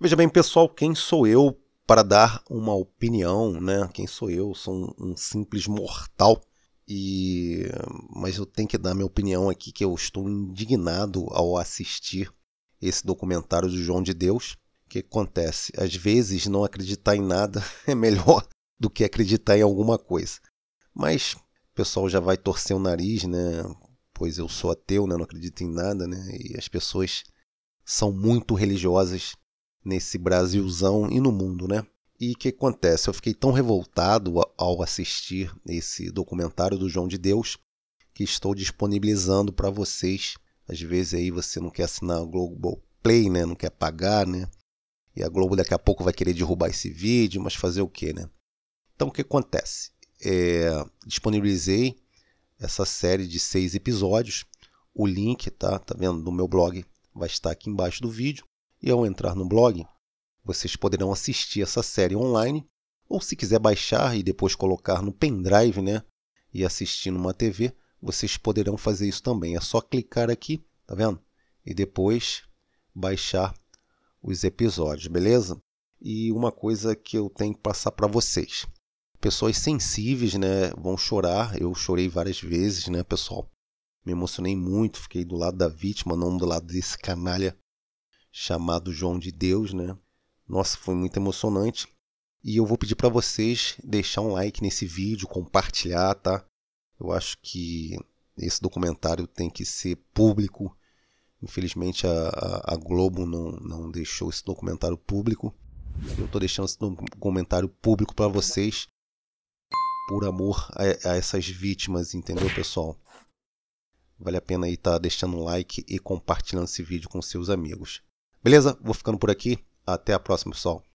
Veja bem, pessoal, quem sou eu para dar uma opinião, né? Quem sou eu? Sou um, um simples mortal. E mas eu tenho que dar minha opinião aqui que eu estou indignado ao assistir esse documentário do João de Deus. O que acontece? Às vezes não acreditar em nada é melhor do que acreditar em alguma coisa. Mas o pessoal já vai torcer o nariz, né? Pois eu sou ateu, né? não acredito em nada, né? E as pessoas são muito religiosas nesse Brasilzão e no mundo, né? E o que acontece? Eu fiquei tão revoltado ao assistir esse documentário do João de Deus que estou disponibilizando para vocês. Às vezes aí você não quer assinar o Global Play, né? Não quer pagar, né? E a Globo daqui a pouco vai querer derrubar esse vídeo, mas fazer o quê, né? Então o que acontece? É, disponibilizei essa série de seis episódios. O link, tá? Tá vendo? No meu blog vai estar aqui embaixo do vídeo. E ao entrar no blog, vocês poderão assistir essa série online, ou se quiser baixar e depois colocar no pendrive, né? E assistir numa TV, vocês poderão fazer isso também. É só clicar aqui, tá vendo? E depois baixar os episódios, beleza? E uma coisa que eu tenho que passar para vocês. Pessoas sensíveis, né, vão chorar. Eu chorei várias vezes, né, pessoal? Me emocionei muito, fiquei do lado da vítima, não do lado desse canalha chamado João de Deus, né? Nossa, foi muito emocionante. E eu vou pedir para vocês deixar um like nesse vídeo, compartilhar, tá? Eu acho que esse documentário tem que ser público. Infelizmente a, a, Globo não, não deixou esse documentário público. Eu estou deixando esse documentário público para vocês por amor a, a, essas vítimas, entendeu, pessoal? Vale a pena aí estar tá deixando um like e compartilhando esse vídeo com seus amigos. Beleza? Vou ficando por aqui. Até a próxima, pessoal.